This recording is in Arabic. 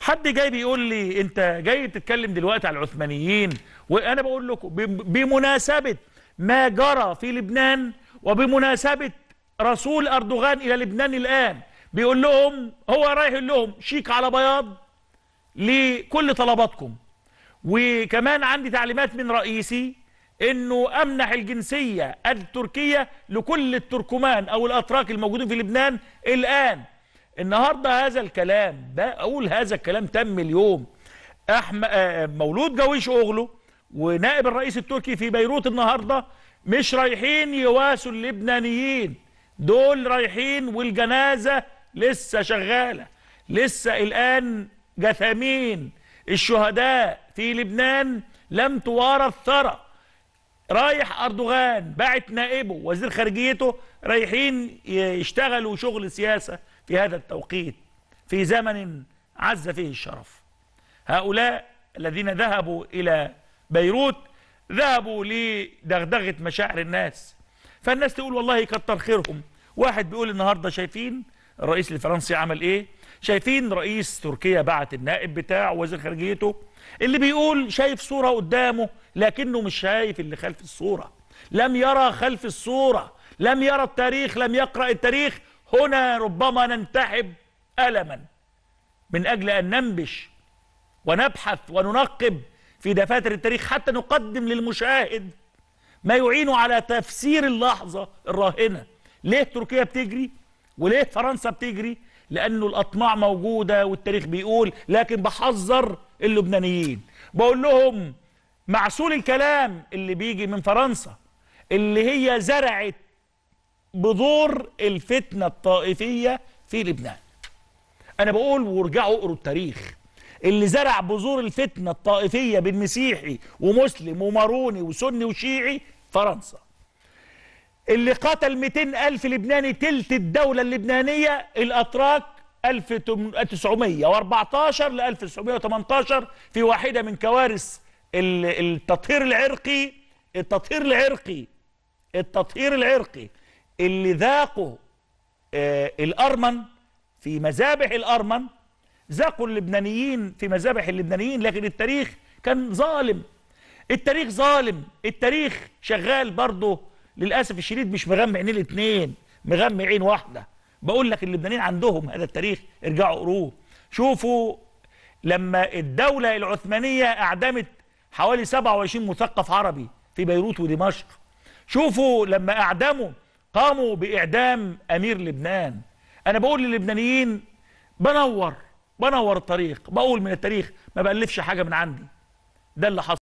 حد جاي بيقول لي انت جاي تتكلم دلوقتي على العثمانيين وانا بقول لكم بمناسبه ما جرى في لبنان وبمناسبه رسول اردوغان الى لبنان الان بيقول لهم هو رايح يقول لهم شيك على بياض لكل طلباتكم وكمان عندي تعليمات من رئيسي انه امنح الجنسيه التركيه لكل التركمان او الاتراك الموجودين في لبنان الان النهاردة هذا الكلام أقول هذا الكلام تم اليوم أحم... آه، آه، مولود جويش أغلو ونائب الرئيس التركي في بيروت النهاردة مش رايحين يواسوا اللبنانيين دول رايحين والجنازة لسه شغالة لسه الآن جثامين الشهداء في لبنان لم توارى الثرى رايح أردوغان باعت نائبه وزير خارجيته رايحين يشتغلوا شغل سياسة في هذا التوقيت في زمن عز فيه الشرف هؤلاء الذين ذهبوا إلى بيروت ذهبوا لدغدغة مشاعر الناس فالناس تقول والله كتر خيرهم واحد بيقول النهاردة شايفين الرئيس الفرنسي عمل ايه شايفين رئيس تركيا بعت النائب بتاعه وزير خارجيته اللي بيقول شايف صورة قدامه لكنه مش شايف اللي خلف الصورة لم يرى خلف الصورة لم يرى التاريخ لم يقرأ التاريخ هنا ربما ننتحب ألما من أجل أن ننبش ونبحث وننقب في دفاتر التاريخ حتى نقدم للمشاهد ما يعينه على تفسير اللحظة الراهنة ليه تركيا بتجري وليه فرنسا بتجري لأنه الأطماع موجودة والتاريخ بيقول لكن بحذر اللبنانيين بقول لهم معسول الكلام اللي بيجي من فرنسا اللي هي زرعت بدور الفتنة الطائفية في لبنان أنا بقول وارجعوا اقروا التاريخ اللي زرع بذور الفتنة الطائفية بين مسيحي ومسلم وماروني وسني وشيعي فرنسا اللي قتل 200 ألف لبناني تلت الدولة اللبنانية الأتراك 1914 ل 1918 في واحدة من كوارث التطهير العرقي التطهير العرقي التطهير العرقي اللي ذاقوا آه الأرمن في مذابح الأرمن ذاقوا اللبنانيين في مذابح اللبنانيين لكن التاريخ كان ظالم التاريخ ظالم التاريخ شغال برضه للأسف الشديد مش مغمى عينين الاثنين مغمى عين واحدة بقول لك اللبنانيين عندهم هذا التاريخ ارجعوا اقروه شوفوا لما الدولة العثمانية أعدمت حوالي 27 مثقف عربي في بيروت ودمشق شوفوا لما أعدموا قاموا بإعدام أمير لبنان أنا بقول للبنانيين بنور بنور الطريق بقول من التاريخ ما بألفش حاجة من عندي ده اللي حصل